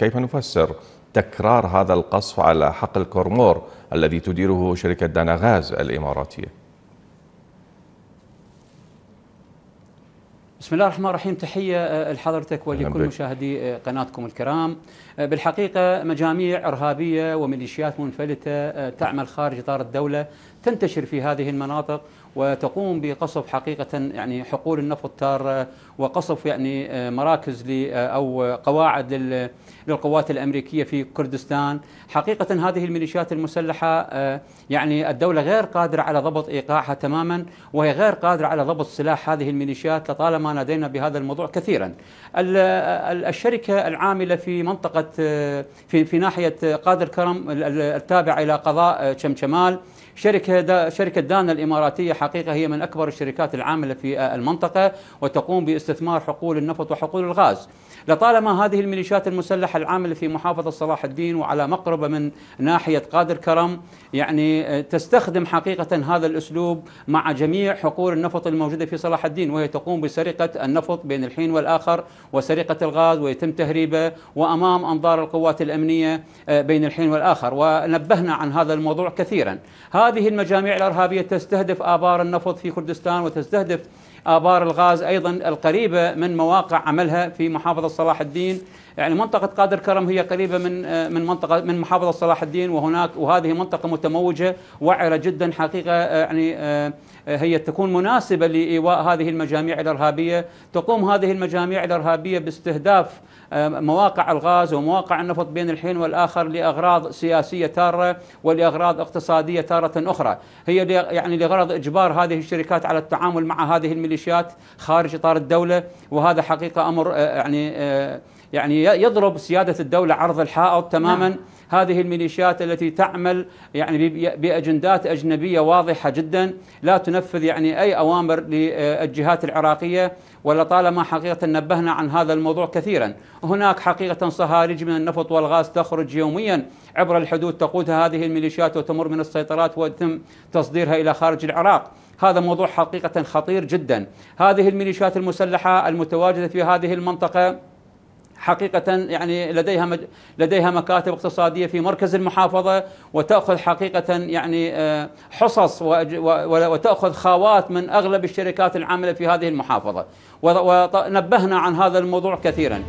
كيف نفسر تكرار هذا القصف على حقل كورمور الذي تديره شركة داناغاز الإماراتية؟ بسم الله الرحمن الرحيم تحية آه، لحضرتك ولكل مشاهدي آه، قناتكم الكرام آه، بالحقيقة مجاميع إرهابية وميليشيات منفلتة تعمل خارج إطار الدولة تنتشر في هذه المناطق وتقوم بقصف حقيقة يعني حقول النفط تارة وقصف يعني مراكز أو قواعد للقوات الأمريكية في كردستان حقيقة هذه الميليشيات المسلحة يعني الدولة غير قادرة على ضبط إيقاعها تماما وهي غير قادرة على ضبط سلاح هذه الميليشيات لطالما نادينا بهذا الموضوع كثيرا الشركة العاملة في منطقة آه، في, في ناحية آه، قادر كرم التابعة إلى قضاء آه، شمشمال شركة, دا شركة دانا الإماراتية حقيقة هي من أكبر الشركات العاملة في المنطقة وتقوم باستثمار حقول النفط وحقول الغاز لطالما هذه الميليشيات المسلحة العاملة في محافظة صلاح الدين وعلى مقربة من ناحية قادر كرم يعني آه، تستخدم حقيقة هذا الأسلوب مع جميع حقول النفط الموجودة في صلاح الدين وهي تقوم بسرقة النفط بين الحين والآخر وسرقة الغاز ويتم تهريبه وأمام أنظار القوات الأمنية آه، بين الحين والآخر ونبهنا عن هذا الموضوع كثيرا هذه المجاميع الارهابيه تستهدف ابار النفط في كردستان وتستهدف ابار الغاز ايضا القريبه من مواقع عملها في محافظه صلاح الدين يعني منطقة قادر كرم هي قريبة من آه، من منطقة من محافظة صلاح الدين وهناك وهذه منطقة متموجة وعرة جدا حقيقة آه، يعني آه، هي تكون مناسبة لإيواء هذه المجاميع الإرهابية تقوم هذه المجاميع الإرهابية باستهداف مواقع الغاز ومواقع النفط بين الحين والآخر لأغراض سياسية تارة ولأغراض اقتصادية تارة أخرى هي يعني لغرض إجبار هذه الشركات على التعامل مع هذه الميليشيات خارج إطار الدولة وهذا حقيقة أمر يعني يعني يضرب سيادة الدولة عرض الحائط تماما نعم. هذه الميليشيات التي تعمل يعني باجندات اجنبيه واضحه جدا لا تنفذ يعني اي اوامر للجهات العراقيه ولطالما حقيقه نبهنا عن هذا الموضوع كثيرا هناك حقيقه صهاريج من النفط والغاز تخرج يوميا عبر الحدود تقودها هذه الميليشيات وتمر من السيطرات وتم تصديرها الى خارج العراق هذا موضوع حقيقه خطير جدا هذه الميليشيات المسلحه المتواجده في هذه المنطقه حقيقة يعني لديها مج... لديها مكاتب اقتصادية في مركز المحافظة وتأخذ حقيقة يعني آه، حصص وتأخذ خاوات من أغلب الشركات العاملة في هذه المحافظة ونبهنا عن هذا الموضوع كثيراً